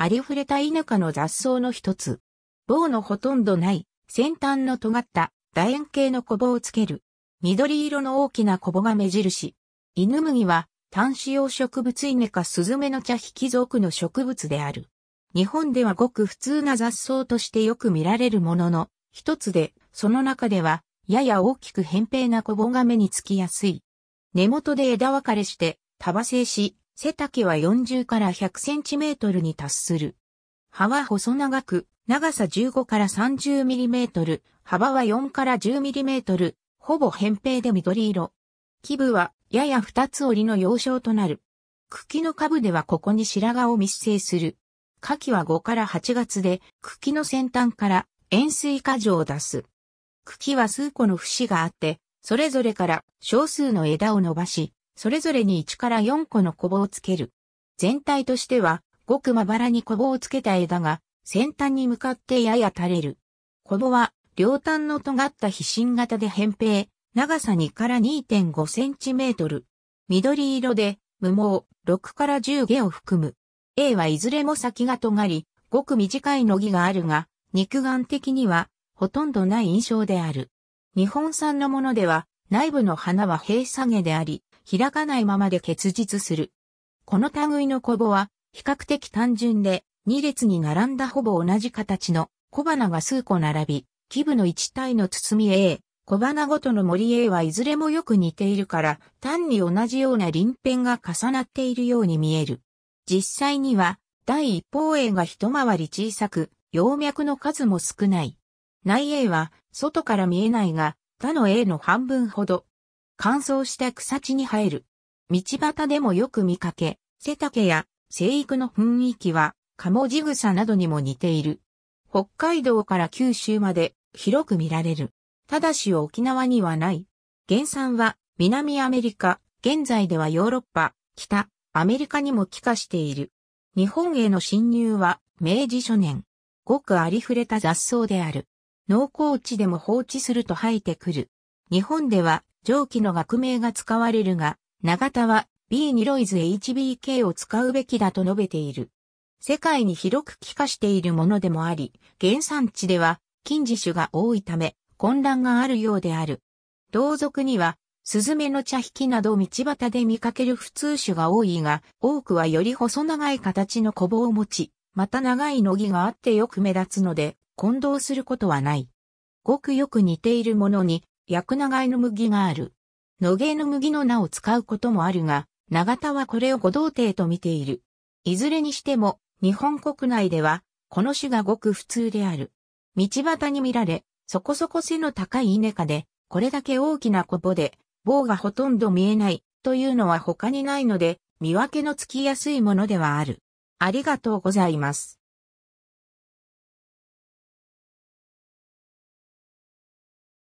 ありふれた田舎の雑草の一つ。棒のほとんどない、先端の尖った、楕円形のコボをつける。緑色の大きなコボが目印。犬麦は、単子用植物イネかスズメの茶引き属の植物である。日本ではごく普通な雑草としてよく見られるものの、一つで、その中では、やや大きく扁平なコボが目につきやすい。根元で枝分かれして、束製し、背丈は40から100センチメートルに達する。葉は細長く、長さ15から30ミリメートル、幅は4から10ミリメートル、ほぼ扁平で緑色。基部はやや二つ折りの幼少となる。茎の下部ではここに白髪を密生する。花期は5から8月で茎の先端から塩水果樹を出す。茎は数個の節があって、それぞれから少数の枝を伸ばし、それぞれに1から4個のコボをつける。全体としては、ごくまばらにコボをつけた枝が、先端に向かってやや垂れる。コボは、両端の尖った皮心型で扁平、長さ2から2.5センチメートル。緑色で、無毛、6から10毛を含む。A はいずれも先が尖り、ごく短いのぎがあるが、肉眼的には、ほとんどない印象である。日本産のものでは、内部の花は平下げであり、開かないままで結実する。この類のコボは、比較的単純で、2列に並んだほぼ同じ形の小花が数個並び、基部の1体の包み A、小花ごとの森 A はいずれもよく似ているから、単に同じような輪辺が重なっているように見える。実際には、第一方 A が一回り小さく、葉脈の数も少ない。内 A は、外から見えないが、他の A の半分ほど、乾燥した草地に生える。道端でもよく見かけ、背丈や生育の雰囲気は、カモジグサなどにも似ている。北海道から九州まで広く見られる。ただし沖縄にはない。原産は南アメリカ、現在ではヨーロッパ、北、アメリカにも帰化している。日本への侵入は明治初年。ごくありふれた雑草である。農耕地でも放置すると生えてくる。日本では上記の学名が使われるが、長田は B にロイズ HBK を使うべきだと述べている。世界に広く帰化しているものでもあり、原産地では近似種が多いため混乱があるようである。同族には、スズメの茶引きなど道端で見かける普通種が多いが、多くはより細長い形の小棒を持ち、また長い野木があってよく目立つので、混同することはない。ごくよく似ているものに、薬長井の麦がある。野毛の麦の名を使うこともあるが、長田はこれを五道帝と見ている。いずれにしても、日本国内では、この種がごく普通である。道端に見られ、そこそこ背の高い稲科で、これだけ大きなコボで、棒がほとんど見えない、というのは他にないので、見分けのつきやすいものではある。ありがとうございます。